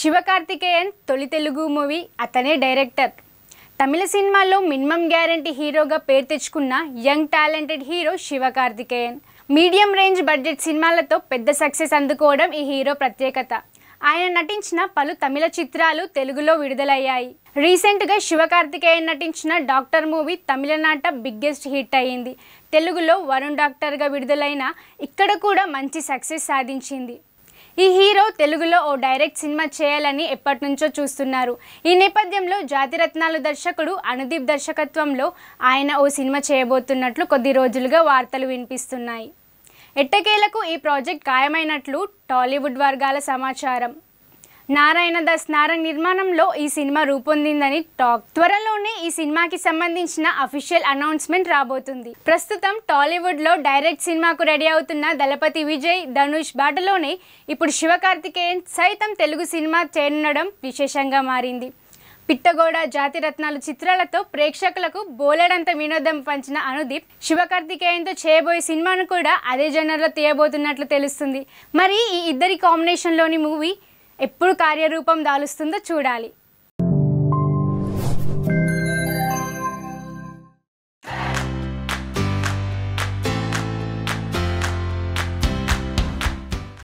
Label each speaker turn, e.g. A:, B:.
A: శివకార్తికేయన్ తొలి తెలుగు మూవీ అతనే డైరెక్టర్ తమిళ సినిమాల్లో మినిమం గ్యారంటీ హీరోగా పేరు తెచ్చుకున్న young talented hero Sivakarthikeyan medium range budget సినిమాలతో పెద్ద సక్సెస్ అందుకోవడం ఈ హీరో ప్రత్యేకత ఆయన నటించిన పలు తమిళ చిత్రాలు తెలుగులో విడుదలయ్యాయి రీసెంట్గా శివకార్తికేయన్ నటించిన డాక్టర్ మూవీ తమిళనాట బిగ్గెస్ట్ హిట్ అయింది తెలుగులో వరుణ్ డాక్టర్గా విడుదలైన ఇక్కడ కూడా మంచి సక్సెస్ సాధించింది ఈ హీరో తెలుగులో ఓ డైరెక్ట్ సినిమా చేయాలని ఎప్పటి నుంచో చూస్తున్నారు ఈ నేపథ్యంలో జాతిరత్నాలు దర్శకుడు అనుదీప్ దర్శకత్వంలో ఆయన ఓ సినిమా చేయబోతున్నట్లు కొద్ది రోజులుగా వార్తలు వినిపిస్తున్నాయి ఎట్టకేలకు ఈ ప్రాజెక్ట్ ఖాయమైనట్లు టాలీవుడ్ వర్గాల సమాచారం నారాయణ దాస్ నారాయణ నిర్మాణంలో ఈ సినిమా రూపొందిందని టాక్ త్వరలోనే ఈ సినిమాకి సంబంధించిన అఫీషియల్ అనౌన్స్మెంట్ రాబోతుంది ప్రస్తుతం టాలీవుడ్లో డైరెక్ట్ సినిమాకు రెడీ అవుతున్న దళపతి విజయ్ ధనుష్ బాటలోనే ఇప్పుడు శివకార్తికేయన్ సైతం తెలుగు సినిమా చేరనడం విశేషంగా మారింది పిట్టగోడ జాతిరత్నాలు చిత్రాలతో ప్రేక్షకులకు బోలెడంత వినోదం పంచిన అనుదీప్ శివకార్తికేయంతో చేయబోయే సినిమాను కూడా అదే జనర్లో తీయబోతున్నట్లు తెలుస్తుంది మరి ఈ ఇద్దరి కాంబినేషన్లోని మూవీ ఎప్పుడు కార్యరూపం దాలుస్తుందో చూడాలి